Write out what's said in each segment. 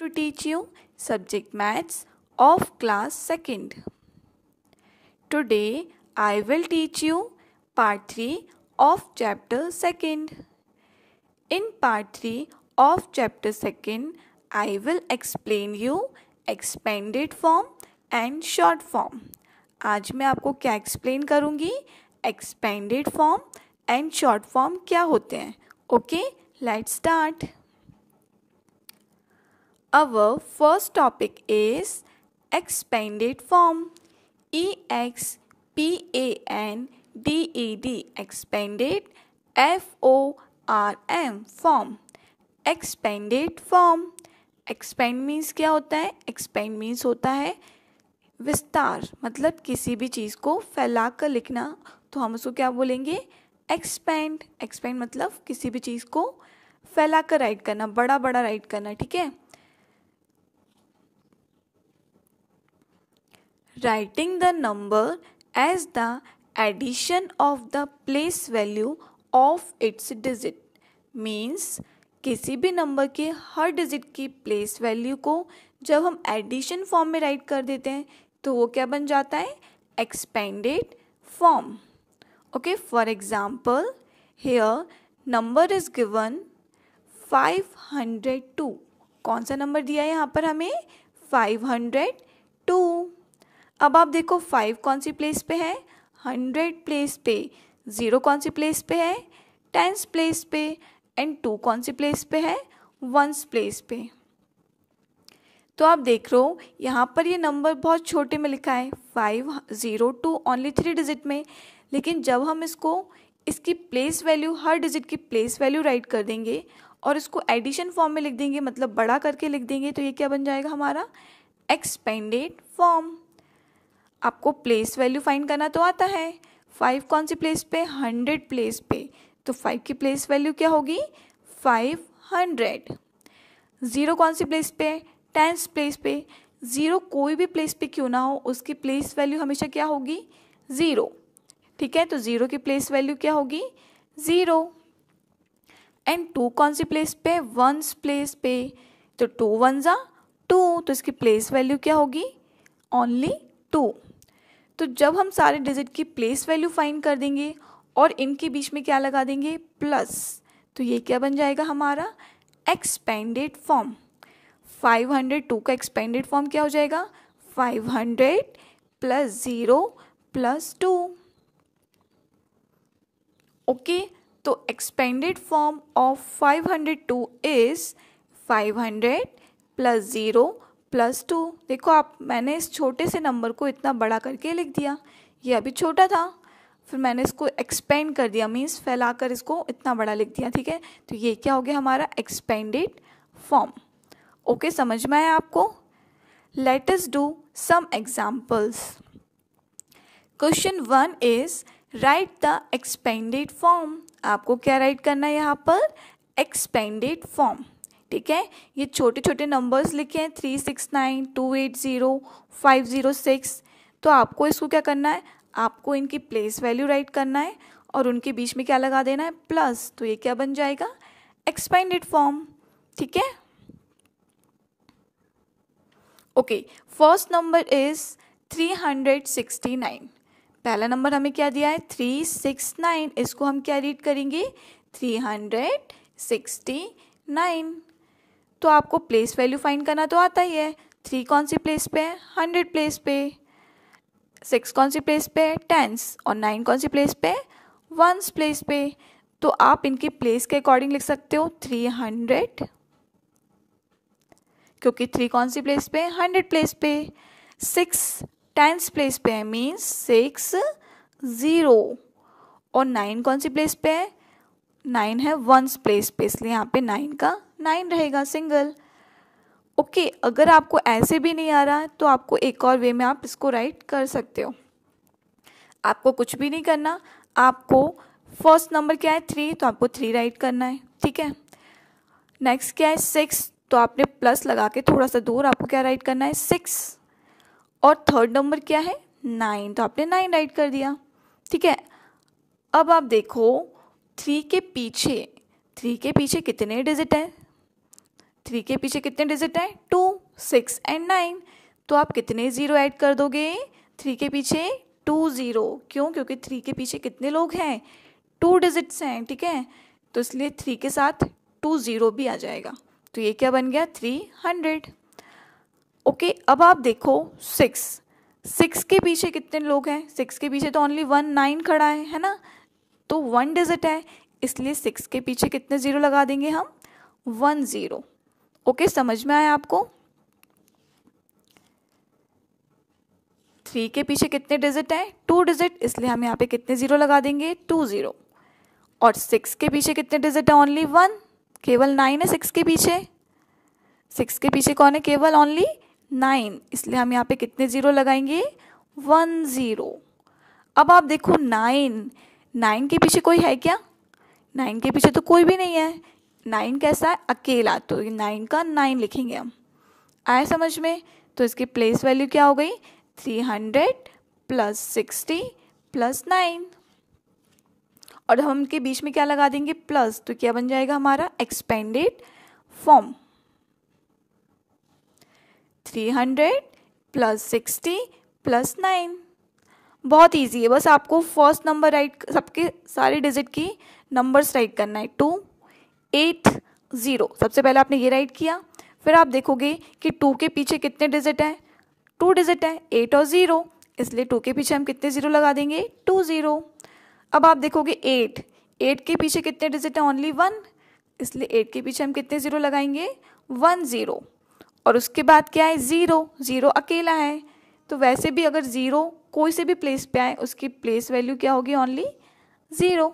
to teach you subject maths of class 2nd. Today I will teach you part 3 of chapter 2nd. In part 3 of chapter 2nd I will explain you expanded form and short form आज मैं आपको क्या explain करूँगी expanded form and short form क्या होते हैं okay let's start Our first topic is expanded form E X P A N D E D expanded F O R M form expanded form expand means क्या होता है expand means होता है विस्तार मतलब किसी भी चीज़ को फैला कर लिखना तो हम उसको क्या बोलेंगे एक्सपेंड एक्सपेंड मतलब किसी भी चीज़ को फैला कर राइट करना बड़ा बड़ा राइट करना ठीक है writing the number as the addition of the place value of its digit means किसी भी नंबर के हर डिजिट की प्लेस वैल्यू को जब हम एडिशन फॉर्म में राइट कर देते हैं तो वो क्या बन जाता है expanded form okay for example here number is given five hundred two कौन सा नंबर दिया है यहाँ पर हमें फाइव हंड्रेड टू अब आप देखो फाइव कौन सी प्लेस पे है हंड्रेड प्लेस पे ज़ीरो कौन सी प्लेस पे है टेंस प्लेस पे एंड टू कौन सी प्लेस पे है वंस प्लेस पे तो आप देख रहे हो यहाँ पर ये नंबर बहुत छोटे में लिखा है five zero two only three digit में लेकिन जब हम इसको इसकी प्लेस वैल्यू हर डिजिट की प्लेस वैल्यू राइट कर देंगे और इसको एडिशन फॉर्म में लिख देंगे मतलब बड़ा करके लिख देंगे तो ये क्या बन जाएगा हमारा एक्सपेंडेड फॉर्म आपको प्लेस वैल्यू फाइंड करना तो आता है फाइव कौन सी प्लेस पे हंड्रेड प्लेस पे तो फाइव की प्लेस वैल्यू क्या होगी फाइव हंड्रेड ज़ीरो कौन सी प्लेस पे टेंस प्लेस पे ज़ीरो कोई भी प्लेस पे क्यों ना हो उसकी प्लेस वैल्यू हमेशा क्या होगी ज़ीरो ठीक है तो ज़ीरो की प्लेस वैल्यू क्या होगी ज़ीरो एंड टू कौन सी प्लेस पे वंस प्लेस पे तो टू वन ज़ा टू तो इसकी प्लेस वैल्यू क्या होगी ओनली टू तो जब हम सारे डिजिट की प्लेस वैल्यू फाइंड कर देंगे और इनके बीच में क्या लगा देंगे प्लस तो ये क्या बन जाएगा हमारा एक्सपेंडेड फॉर्म 502 टू का एक्सपेंडेड फॉर्म क्या हो जाएगा 500 plus zero plus two okay तो expanded form of 502 is hundred plus zero plus two देखो आप मैंने इस छोटे से नंबर को इतना बड़ा करके लिख दिया ये अभी छोटा था फिर मैंने इसको एक्सपेंड कर दिया मीन्स फैला कर इसको इतना बड़ा लिख दिया ठीक है तो ये क्या हो गया हमारा एक्सपेंडेड फॉर्म ओके समझ में आया आपको let do some examples question one is write the expanded form आपको क्या राइट करना है यहाँ पर एक्सपेंडेड फॉर्म ठीक है ये छोटे छोटे नंबर्स लिखे हैं three six nine two eight zero five zero six तो आपको इसको क्या करना है आपको इनकी प्लेस वैल्यू राइट करना है और उनके बीच में क्या लगा देना है प्लस तो ये क्या बन जाएगा एक्सपेंडेड फॉर्म ठीक है okay first number is three hundred sixty nine पहला नंबर हमें क्या दिया है थ्री सिक्स नाइन इसको हम क्या रीड करेंगे थ्री हंड्रेड सिक्सटी नाइन तो आपको प्लेस वैल्यू फाइंड करना तो आता ही है थ्री कौन सी प्लेस पे है हंड्रेड प्लेस पे सिक्स कौन सी प्लेस पे है टेंस और नाइन कौन सी प्लेस पे है वंस प्लेस पे तो आप इनकी प्लेस के अकॉर्डिंग लिख सकते हो थ्री हंड्रेड क्योंकि थ्री कौन सी प्लेस पे है हंड्रेड प्लेस पे सिक्स टेंस प्लेस पे है मीन्स सिक्स ज़ीरो और नाइन कौन सी प्लेस पे है नाइन है वंस प्लेस पे इसलिए यहाँ पे नाइन का नाइन रहेगा सिंगल ओके okay, अगर आपको ऐसे भी नहीं आ रहा तो आपको एक और वे में आप इसको राइट कर सकते हो आपको कुछ भी नहीं करना आपको फर्स्ट नंबर क्या है थ्री तो आपको थ्री राइट करना है ठीक है नेक्स्ट क्या है सिक्स तो आपने प्लस लगा के थोड़ा सा दूर आपको क्या राइट करना है सिक्स और थर्ड नंबर क्या है नाइन तो आपने नाइन राइट कर दिया ठीक है अब आप देखो थ्री के पीछे थ्री के पीछे कितने डिजिट हैं थ्री के पीछे कितने डिजिट हैं टू सिक्स एंड नाइन तो आप कितने ज़ीरो ऐड कर दोगे थ्री के पीछे टू ज़ीरो क्यों क्योंकि थ्री के पीछे कितने लोग हैं टू डिजिट्स हैं ठीक है तो इसलिए थ्री के साथ टू ज़ीरो भी आ जाएगा तो ये क्या बन गया थ्री हंड्रेड ओके अब आप देखो सिक्स सिक्स के पीछे कितने लोग हैं सिक्स के पीछे तो ओनली वन नाइन खड़ा है है ना तो वन डिजिट है इसलिए सिक्स के पीछे कितने ज़ीरो लगा देंगे हम वन ज़ीरो ओके okay, समझ में आया आपको थ्री के पीछे कितने डिजिट हैं टू डिजिट इसलिए हम यहाँ पे कितने जीरो लगा देंगे टू जीरो और सिक्स के पीछे कितने डिजिट है ओनली वन केवल नाइन है सिक्स के पीछे सिक्स के पीछे कौन है केवल ओनली नाइन इसलिए हम यहाँ पे कितने जीरो लगाएंगे वन जीरो अब आप देखो नाइन नाइन के पीछे कोई है क्या नाइन के पीछे तो कोई भी नहीं है नाइन कैसा है अकेला तो नाइन का नाइन लिखेंगे हम आए समझ में तो इसकी प्लेस वैल्यू क्या हो गई three hundred plus sixty plus nine और हम के बीच में क्या लगा देंगे प्लस तो क्या बन जाएगा हमारा expanded form three hundred plus sixty plus nine बहुत इजी है बस आपको फर्स्ट नंबर राइट सबके सारे डिजिट की नंबर्स राइट करना है टू एट ज़ीरो सबसे पहले आपने ये राइट किया फिर आप देखोगे कि टू के पीछे कितने डिजिट हैं टू डिजिट हैं एट और ज़ीरो इसलिए टू के पीछे हम कितने ज़ीरो लगा देंगे टू ज़ीरो अब आप देखोगे एट एट के पीछे कितने डिजिट हैं ओनली वन इसलिए एट के पीछे हम कितने ज़ीरो लगाएंगे वन ज़ीरो और उसके बाद क्या है ज़ीरो ज़ीरो अकेला है तो वैसे भी अगर ज़ीरो कोई से भी प्लेस पे आए उसकी प्लेस वैल्यू क्या होगी ओनली ज़ीरो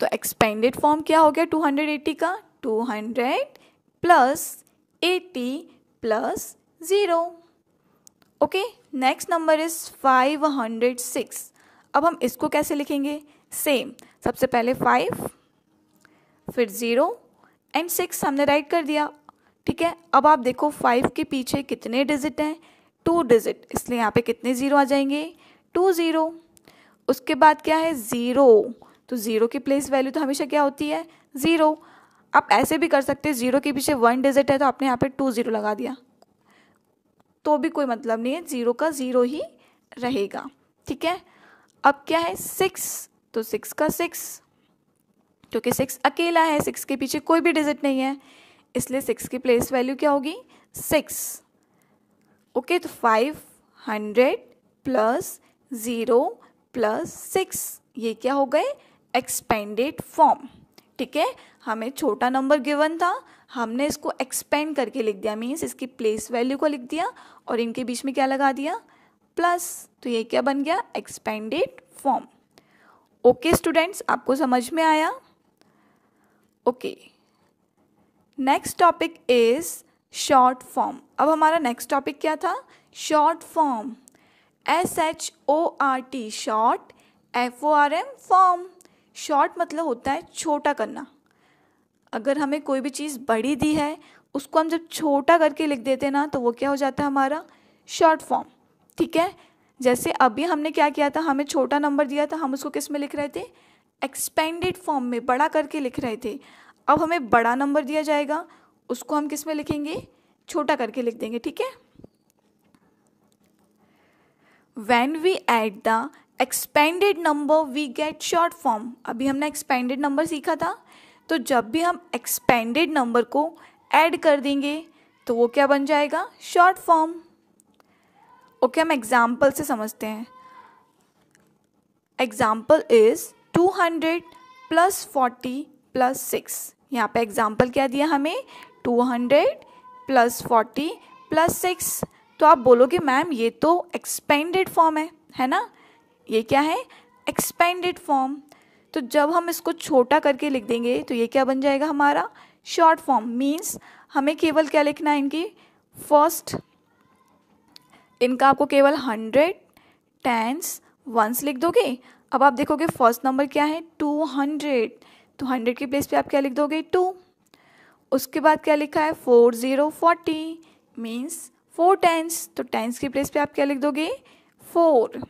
तो एक्सपेंडेड फॉर्म क्या हो गया 280 का 200 plus 80 plus zero okay next number is 506 अब हम इसको कैसे लिखेंगे सेम सबसे पहले फाइव फिर ज़ीरो एंड सिक्स हमने राइट कर दिया ठीक है अब आप देखो फाइव के पीछे कितने डिजिट हैं टू डिजिट इसलिए यहाँ पे कितने ज़ीरो आ जाएंगे टू ज़ीरो उसके बाद क्या है ज़ीरो तो ज़ीरो की प्लेस वैल्यू तो हमेशा क्या होती है ज़ीरो आप ऐसे भी कर सकते हैं ज़ीरो के पीछे वन डिजिट है तो आपने यहाँ पे टू ज़ीरो लगा दिया तो भी कोई मतलब नहीं है ज़ीरो का ज़ीरो ही रहेगा ठीक है अब क्या है सिक्स तो सिक्स का सिक्स क्योंकि सिक्स अकेला है सिक्स के पीछे कोई भी डिजिट नहीं है इसलिए सिक्स की प्लेस वैल्यू क्या होगी सिक्स ओके तो five hundred plus zero plus six ये क्या हो गए एक्सपेंडेड फॉर्म ठीक है हमें छोटा नंबर गिवन था हमने इसको एक्सपेंड करके लिख दिया मीन्स इसकी प्लेस वैल्यू को लिख दिया और इनके बीच में क्या लगा दिया प्लस तो ये क्या बन गया एक्सपेंडेड फॉर्म ओके स्टूडेंट्स आपको समझ में आया okay next topic is short form अब हमारा नेक्स्ट टॉपिक क्या था short form S H O R T short F O R M form short मतलब होता है छोटा करना अगर हमें कोई भी चीज़ बड़ी दी है उसको हम जब छोटा करके लिख देते ना तो वो क्या हो जाता है हमारा शॉर्ट फॉर्म ठीक है जैसे अभी हमने क्या किया था हमें छोटा नंबर दिया था हम उसको किस में लिख रहे थे एक्सपेंडेड फॉर्म में बड़ा करके लिख रहे थे अब हमें बड़ा नंबर दिया जाएगा उसको हम किस में लिखेंगे छोटा करके लिख देंगे ठीक है when we add the expanded number we get short form अभी हमने एक्सपेंडेड नंबर सीखा था तो जब भी हम एक्सपेंडेड नंबर को ऐड कर देंगे तो वो क्या बन जाएगा शॉर्ट फॉर्म ओके हम एग्जाम्पल से समझते हैं example is two hundred plus forty plus six यहाँ पे एग्जाम्पल क्या दिया हमें two hundred plus forty plus six तो आप बोलोगे मैम ये तो एक्सपेंडेड फॉर्म है है ना ये क्या है एक्सपेंडेड फॉर्म तो जब हम इसको छोटा करके लिख देंगे तो ये क्या बन जाएगा हमारा शॉर्ट फॉर्म मीन्स हमें केवल क्या लिखना है इनकी फर्स्ट इनका आपको केवल हंड्रेड टेंस वंस लिख दोगे अब आप देखोगे फर्स्ट नंबर क्या है टू हंड्रेड तो हंड्रेड की प्लेस पे आप क्या लिख दोगे टू उसके बाद क्या लिखा है four zero forty means four tens तो टेंस की प्लेस पे आप क्या लिख दोगे फोर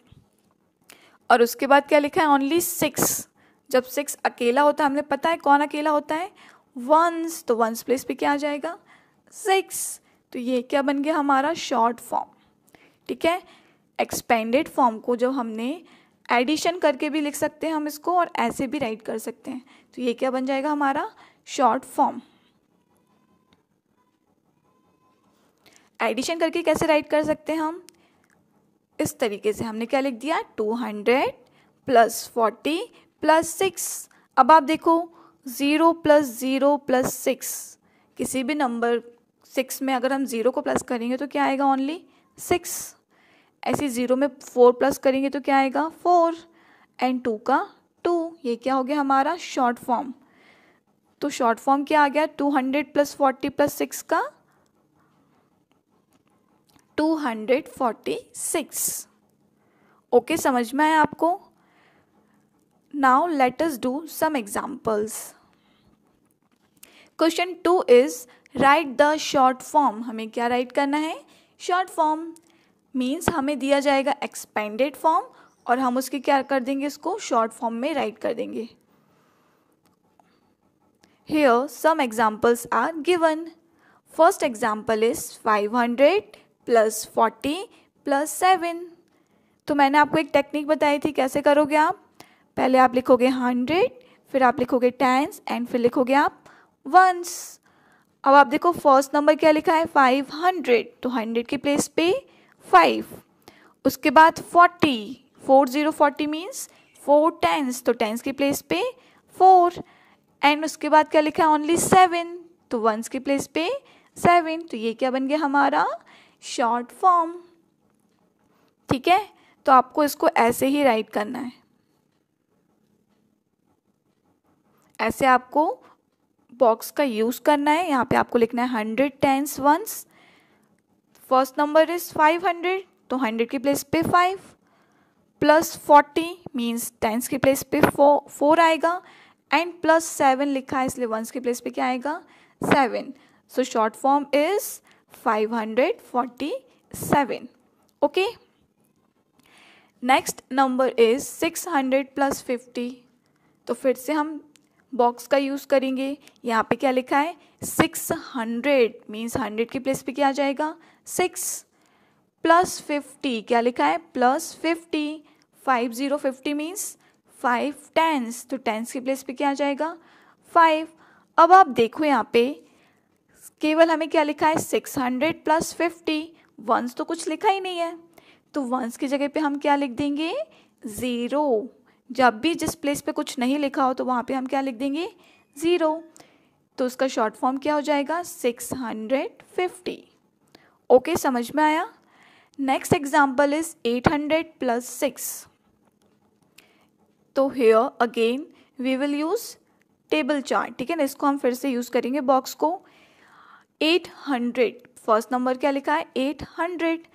और उसके बाद क्या लिखा है ओनली सिक्स जब सिक्स अकेला होता है हमने पता है कौन अकेला होता है वंस तो वंस प्लेस पे क्या आ जाएगा सिक्स तो ये क्या बन गया हमारा शॉर्ट फॉर्म ठीक है एक्सपेंडेड फॉर्म को जब हमने एडिशन करके भी लिख सकते हैं हम इसको और ऐसे भी राइट कर सकते हैं तो ये क्या बन जाएगा हमारा शॉर्ट फॉर्म एडिशन करके कैसे राइट कर सकते हैं हम इस तरीके से हमने क्या लिख दिया two hundred plus forty plus six अब आप देखो zero plus zero plus six किसी भी नंबर सिक्स में अगर हम ज़ीरो को प्लस करेंगे तो क्या आएगा ओनली सिक्स ऐसे ज़ीरो में फोर प्लस करेंगे तो क्या आएगा फोर एंड टू का टू ये क्या हो गया हमारा शॉर्ट फॉर्म तो शॉर्ट फॉर्म क्या आ गया two hundred plus forty plus six का two hundred forty six okay समझ में आया आपको now let us do some examples question two is write the short form हमें क्या राइट करना है शॉर्ट फॉर्म मीन्स हमें दिया जाएगा एक्सपेंडेड फॉर्म और हम उसके क्या कर देंगे इसको शॉर्ट फॉर्म में राइट कर देंगे here some examples are given first example is five hundred plus forty plus seven तो मैंने आपको एक टेक्निक बताई थी कैसे करोगे आप पहले आप लिखोगे हंड्रेड फिर आप लिखोगे टेंस एंड फिर लिखोगे आप वंस अब आप देखो फर्स्ट नंबर क्या लिखा है फाइव हंड्रेड तो हंड्रेड के प्लेस पे फाइव उसके बाद forty four zero forty means four tens तो टेंस के प्लेस पे फोर एंड उसके बाद क्या लिखा है ओनली सेवन तो वंस के प्लेस पे सेवन तो ये क्या बन गया हमारा शॉर्ट फॉर्म ठीक है तो आपको इसको ऐसे ही राइट करना है ऐसे आपको बॉक्स का यूज़ करना है यहाँ पे आपको लिखना है hundred tens ones first number is five hundred तो हंड्रेड की प्लेस पे five plus forty means tens की प्लेस पे फोर फोर आएगा एंड प्लस सेवन लिखा है इसलिए वंस की प्लेस पे क्या आएगा seven so short form is 547 okay next number is 600 plus 50 तो फिर से हम बॉक्स का यूज़ करेंगे यहाँ पे क्या लिखा है 600 हंड्रेड मीन्स हंड्रेड की प्लेस पे क्या आ जाएगा सिक्स प्लस फिफ्टी क्या लिखा है plus fifty five zero fifty means five tens तो टेंस की प्लेस पे क्या आ जाएगा फाइव अब आप देखो यहाँ पे केवल हमें क्या लिखा है six hundred plus fifty ones तो कुछ लिखा ही नहीं है तो वंस की जगह पे हम क्या लिख देंगे ज़ीरो जब भी जिस प्लेस पे कुछ नहीं लिखा हो तो वहाँ पे हम क्या लिख देंगे ज़ीरो तो उसका शॉर्ट फॉर्म क्या हो जाएगा सिक्स हंड्रेड फिफ्टी ओके समझ में आया next example is eight hundred plus six तो here again we will use table chart ठीक है ना इसको हम फिर से यूज़ करेंगे बॉक्स को एट हंड्रेड फर्स्ट नंबर क्या लिखा है एट हंड्रेड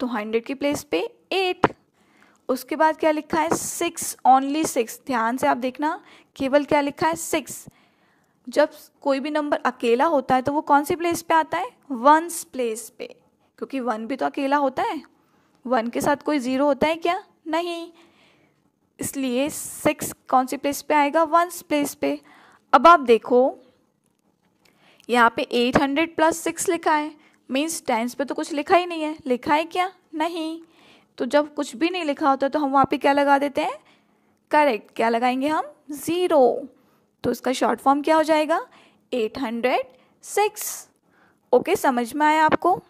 तो हंड्रेड की प्लेस पे एट उसके बाद क्या लिखा है सिक्स ओनली सिक्स ध्यान से आप देखना केवल क्या लिखा है सिक्स जब कोई भी नंबर अकेला होता है तो वो कौन सी प्लेस पे आता है वंस प्लेस पे क्योंकि वन भी तो अकेला होता है वन के साथ कोई ज़ीरो होता है क्या नहीं इसलिए सिक्स कौन सी प्लेस पे आएगा वंस प्लेस पे अब आप देखो यहाँ पे एट हंड्रेड प्लस सिक्स लिखा है मीन्स टेंस पे तो कुछ लिखा ही नहीं है लिखा है क्या नहीं तो जब कुछ भी नहीं लिखा होता तो हम वहाँ पे क्या लगा देते हैं करेक्ट क्या लगाएंगे हम ज़ीरो तो इसका शॉर्ट फॉर्म क्या हो जाएगा एट हंड्रेड सिक्स ओके समझ में आया आपको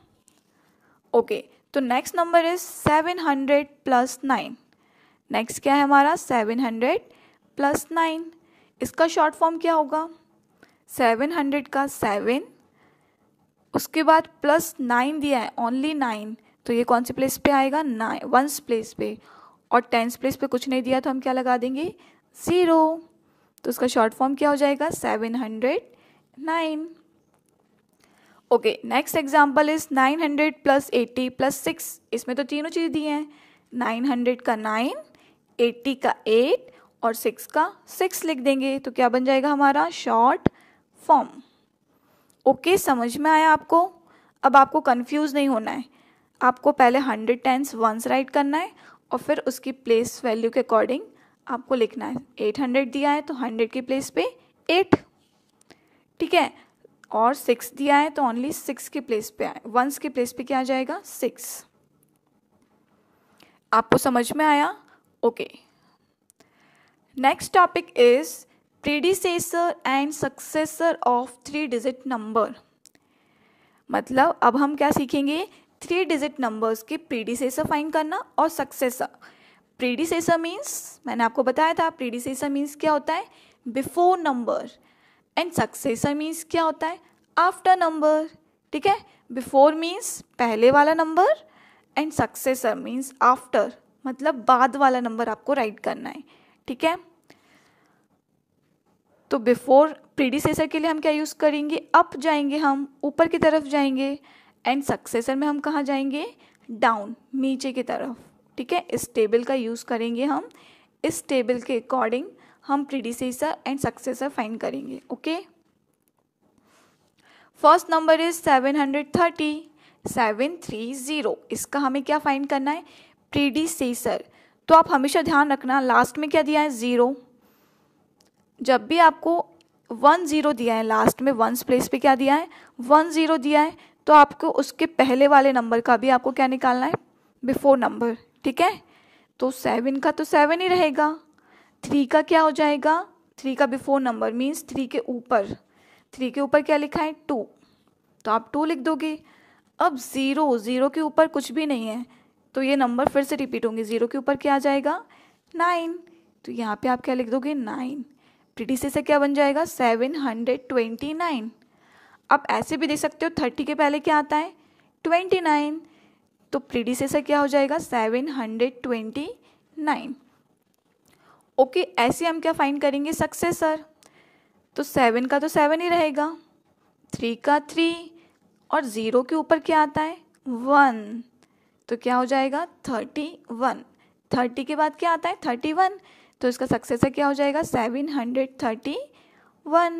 ओके okay, तो next number is seven hundred plus nine next क्या है हमारा सेवन हंड्रेड प्लस नाइन इसका शॉर्ट फॉर्म क्या होगा सेवन हंड्रेड का सेवन उसके बाद प्लस नाइन दिया है ओनली नाइन तो ये कौन सी प्लेस पे आएगा नाइन वंस प्लेस पे और टेंस प्लेस पे कुछ नहीं दिया तो हम क्या लगा देंगे ज़ीरो तो उसका शॉर्ट फॉर्म क्या हो जाएगा seven hundred nine okay next example is nine hundred plus eighty plus six इसमें तो तीनों चीज़ दी हैं नाइन हंड्रेड का नाइन एट्टी का एट और सिक्स का सिक्स लिख देंगे तो क्या बन जाएगा हमारा शॉर्ट फॉर्म ओके समझ में आया आपको अब आपको कंफ्यूज नहीं होना है आपको पहले हंड्रेड टेंस वंस राइट करना है और फिर उसकी प्लेस वैल्यू के अकॉर्डिंग आपको लिखना है एट हंड्रेड दिया है तो हंड्रेड की प्लेस पे एट ठीक है और सिक्स दिया है तो ओनली सिक्स की प्लेस पे आए वंस की प्लेस पे क्या आ जाएगा सिक्स आपको समझ में आया okay next topic is predecessor and successor of three digit number मतलब अब हम क्या सीखेंगे थ्री डिजिट नंबर्स के प्रीडिसेसर फाइन करना और सक्सेसर प्रीडिसेसर मीन्स मैंने आपको बताया था प्रीडिसेसर मीन्स क्या होता है before number and successor means क्या होता है आफ्टर नंबर ठीक है बिफोर मीन्स पहले वाला number and successor means after मतलब बाद वाला नंबर आपको राइट करना है ठीक है तो बिफोर प्रीडिसेसर के लिए हम क्या यूज़ करेंगे अप जाएंगे हम ऊपर की तरफ जाएंगे एंड सक्सेसर में हम कहाँ जाएंगे डाउन नीचे की तरफ ठीक है इस टेबल का यूज़ करेंगे हम इस टेबल के अकॉर्डिंग हम प्रीडिसेसर एंड सक्सेसर फाइंड करेंगे okay first number is seven hundred thirty seven three zero इसका हमें क्या फाइंड करना है प्रीडिसेसर तो आप हमेशा ध्यान रखना लास्ट में क्या दिया है ज़ीरो जब भी आपको वन ज़ीरो दिया है लास्ट में वंस प्लेस पे क्या दिया है वन ज़ीरो दिया है तो आपको उसके पहले वाले नंबर का भी आपको क्या निकालना है बिफोर नंबर ठीक है तो सेवन का तो सेवन ही रहेगा थ्री का क्या हो जाएगा थ्री का बिफोर नंबर मीन्स थ्री के ऊपर थ्री के ऊपर क्या लिखा है टू तो आप टू लिख दोगे अब ज़ीरो ज़ीरो के ऊपर कुछ भी नहीं है तो ये नंबर फिर से रिपीट होंगे ज़ीरो के ऊपर क्या आ जाएगा नाइन तो यहाँ पे आप क्या लिख दोगे नाइन टी से क्या बन जाएगा सेवन हंड्रेड ट्वेंटी नाइन आप ऐसे भी देख सकते हो थर्टी के पहले क्या आता है ट्वेंटी नाइन तो से क्या हो जाएगा seven hundred twenty nine okay ऐसे हम क्या फाइंड करेंगे सक्सेसर तो सेवन का तो सेवन ही रहेगा थ्री का थ्री और ज़ीरो के ऊपर क्या आता है वन तो क्या हो जाएगा थर्टी वन थर्टी के बाद क्या आता है थर्टी वन तो इसका सक्सेसर क्या हो जाएगा सेवन हंड्रेड थर्टी वन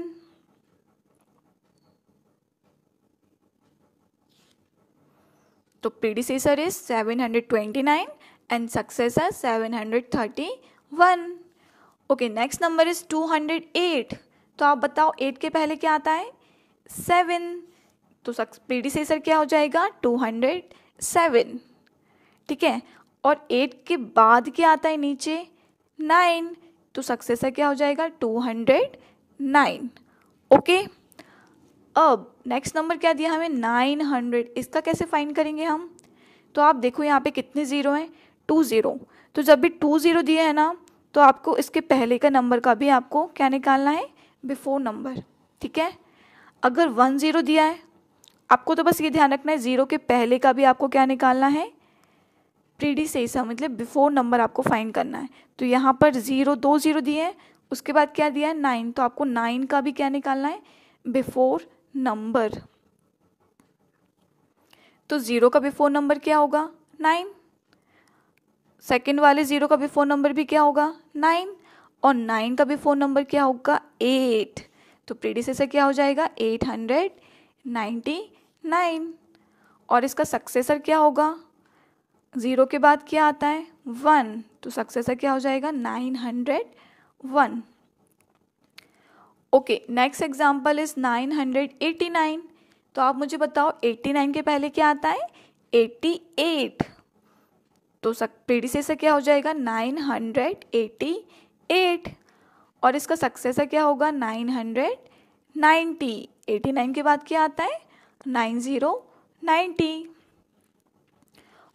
तो predecessor is seven hundred twenty nine and successor seven hundred thirty one okay next number is two hundred eight तो आप बताओ एट के पहले क्या आता है सेवन तो पीडीसी सर क्या हो जाएगा टू हंड्रेड सेवन ठीक है और एट के बाद क्या आता है नीचे नाइन तो सक्सेसर क्या हो जाएगा टू हंड्रेड नाइन ओके अब नेक्स्ट नंबर क्या दिया हमें नाइन हंड्रेड इसका कैसे फाइन करेंगे हम तो आप देखो यहाँ पे कितने ज़ीरो हैं टू ज़ीरो तो जब भी टू ज़ीरो दिए हैं ना तो आपको इसके पहले का नंबर का भी आपको क्या निकालना है बिफोर नंबर ठीक है अगर वन ज़ीरो दिया है आपको तो बस ये ध्यान रखना है ज़ीरो के पहले का भी आपको क्या निकालना है प्रीडिसेसा मतलब बिफोर नंबर आपको फाइंड करना है तो यहाँ पर ज़ीरो दो ज़ीरो दिए हैं उसके बाद क्या दिया है नाइन तो आपको नाइन का भी क्या निकालना है बिफोर नंबर तो ज़ीरो का बिफोर नंबर क्या होगा नाइन सेकेंड वाले ज़ीरो का बिफोर नंबर भी क्या होगा नाइन और नाइन का बिफोर नंबर क्या होगा एट तो से क्या हो जाएगा एट हंड्रेड नाइन्टी नाइन और इसका सक्सेसर क्या होगा ज़ीरो के बाद क्या आता है वन तो सक्सेसर क्या हो जाएगा nine hundred one okay next example is nine hundred eighty nine तो आप मुझे बताओ एट्टी नाइन के पहले क्या आता है एट्टी एट तो सक से क्या हो जाएगा नाइन हंड्रेड एटी एट और इसका सक्सेसर क्या होगा nine hundred ninety eighty nine के बाद क्या आता है nine zero ninety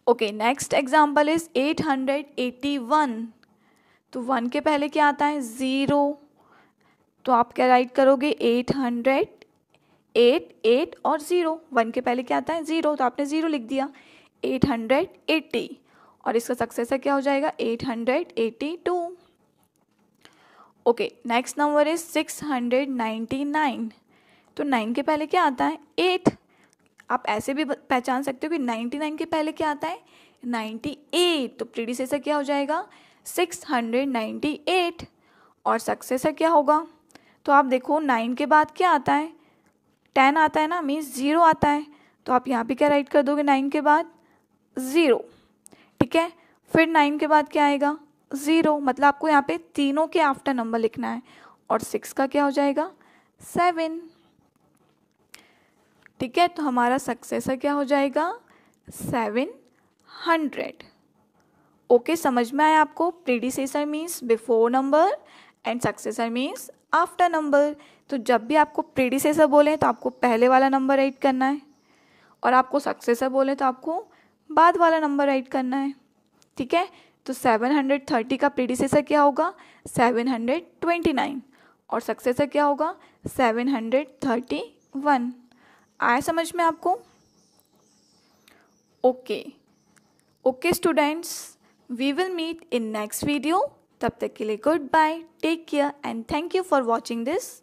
okay next example is eight hundred one तो वन के पहले क्या आता है ज़ीरो तो आप क्या राइट करोगे एट हंड्रेड एट एट और ज़ीरो वन के पहले क्या आता है ज़ीरो तो आपने ज़ीरो लिख दिया एट हंड्रेड एट्टी और इसका सक्सेसर क्या हो जाएगा eight hundred eighty two okay next number is six hundred ninety nine तो नाइन के पहले क्या आता है एट आप ऐसे भी पहचान सकते हो कि 99 के पहले क्या आता है 98 तो प्रीडिसेसर क्या हो जाएगा 698 और सक्सेसर क्या होगा तो आप देखो नाइन के बाद क्या आता है टेन आता है ना मीन्स ज़ीरो आता है तो आप यहाँ पे क्या राइट कर दोगे नाइन के बाद ज़ीरो ठीक है फिर नाइन के बाद क्या आएगा ज़ीरो मतलब आपको यहाँ पे तीनों के आफ्टर नंबर लिखना है और सिक्स का क्या हो जाएगा सेवन ठीक है तो हमारा सक्सेसर क्या हो जाएगा सेवन हंड्रेड ओके समझ में आया आपको predecessor means before number and successor means after number तो जब भी आपको प्रीडिसेसर बोलें तो आपको पहले वाला नंबर ऐड करना है और आपको सक्सेसर बोलें तो आपको बाद वाला नंबर ऐड करना है ठीक है तो 730 का प्रीडिसेसर क्या होगा 729 और सक्सेसर क्या होगा 731 आया समझ में आपको okay okay students we will meet in next video तब तक के लिए good bye take care and thank you for watching this